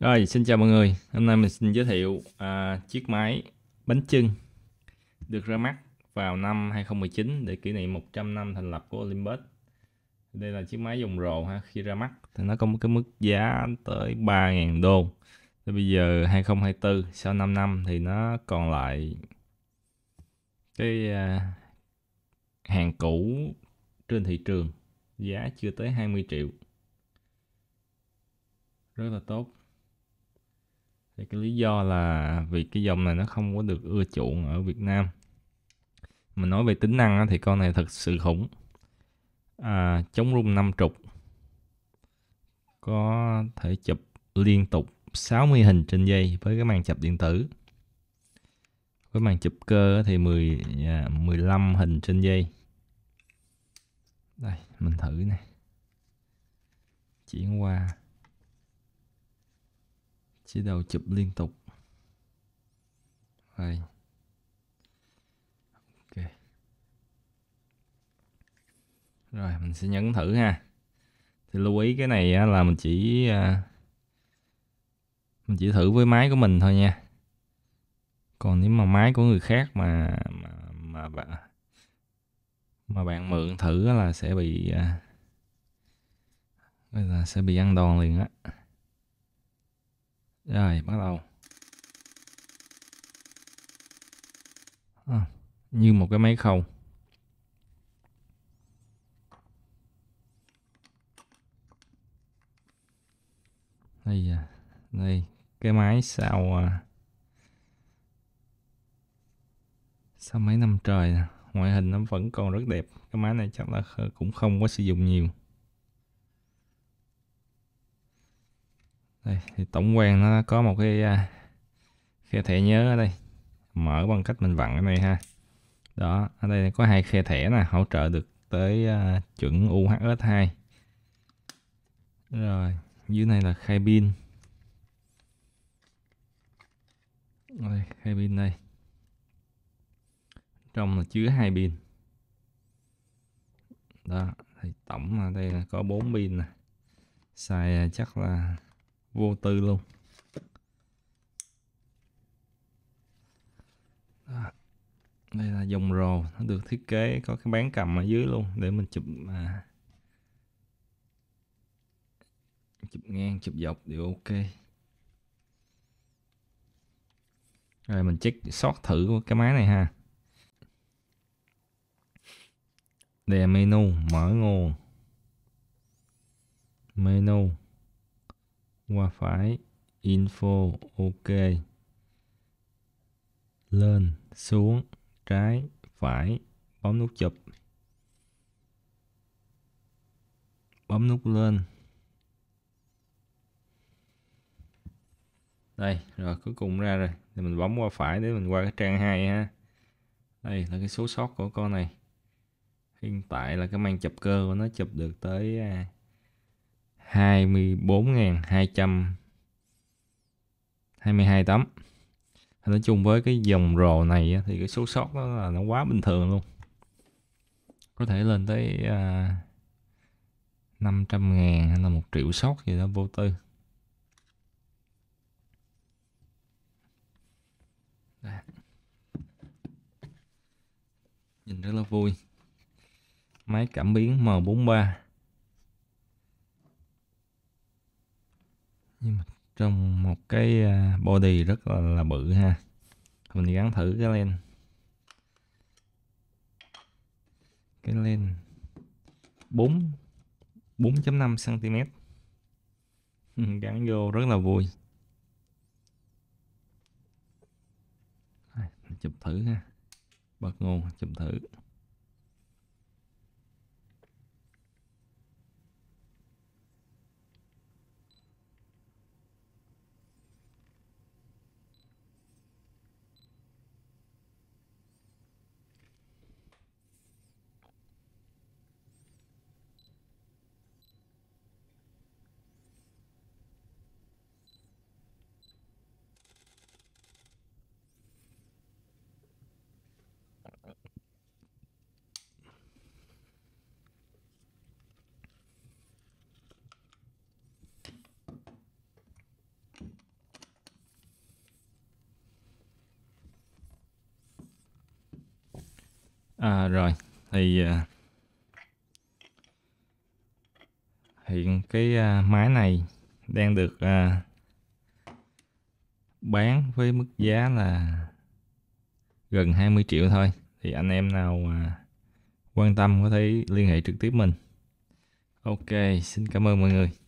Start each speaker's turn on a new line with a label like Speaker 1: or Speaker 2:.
Speaker 1: Rồi, xin chào mọi người. Hôm nay mình xin giới thiệu à, chiếc máy bánh chưng được ra mắt vào năm 2019 để kỷ niệm 100 năm thành lập của Olympus. Đây là chiếc máy dùng rồ ha, khi ra mắt thì nó có một cái mức giá tới 3.000 đô. Thì bây giờ 2024 sau 5 năm thì nó còn lại cái à, hàng cũ trên thị trường giá chưa tới 20 triệu. Rất là tốt thì cái lý do là vì cái dòng này nó không có được ưa chuộng ở Việt Nam mà nói về tính năng thì con này thật sự khủng à, chống rung năm trục có thể chụp liên tục 60 hình trên giây với cái màn chụp điện tử với màn chụp cơ thì 10 15 à, hình trên giây đây mình thử này chuyển qua chia đầu chụp liên tục Đây. ok rồi mình sẽ nhấn thử ha thì lưu ý cái này là mình chỉ à, mình chỉ thử với máy của mình thôi nha còn nếu mà máy của người khác mà mà mà bạn mà bạn mượn thử là sẽ bị à, là sẽ bị ăn đòn liền á rồi, bắt đầu. À, như một cái máy khâu. Đây, à, đây cái máy xào sau à, mấy năm trời nè ngoại hình nó vẫn còn rất đẹp cái máy này chắc là cũng không có sử dụng nhiều đây thì tổng quan nó có một cái à, khe thẻ nhớ ở đây mở bằng cách mình vặn cái này ha đó ở đây có hai khe thẻ nè hỗ trợ được tới uh, chuẩn UHS2 rồi dưới này là khai pin đây, khai pin đây trong là chứa hai pin đó thì tổng ở đây là có 4 pin nè xài chắc là vô tư luôn à, đây là dòng rồ nó được thiết kế có cái bán cầm ở dưới luôn để mình chụp mà chụp ngang chụp dọc đều ok rồi mình check sót thử của cái máy này ha đây là menu mở nguồn menu qua phải info ok lên xuống trái phải bấm nút chụp bấm nút lên đây rồi cuối cùng ra rồi thì mình bấm qua phải để mình qua cái trang 2 ha đây là cái số sót của con này hiện tại là cái màn chụp cơ của nó chụp được tới à, 24.222 tấm nói chung với cái dòng rồ này thì cái số sót nó là nó quá bình thường luôn có thể lên tới à, 500 ngàn hay là một triệu sót gì đó vô tư nhìn rất là vui máy cảm biến M43 nhưng mà trong một cái à, body rất là, là bự ha mình gắn thử cái len cái len 4 4.5 cm gắn vô rất là vui chụp thử ha bật nguồn chụp thử À, rồi thì à, hiện cái à, máy này đang được à, bán với mức giá là gần 20 triệu thôi thì anh em nào à, quan tâm có thể liên hệ trực tiếp mình ok xin cảm ơn mọi người